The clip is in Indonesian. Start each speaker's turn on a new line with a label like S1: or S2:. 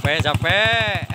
S1: capek capek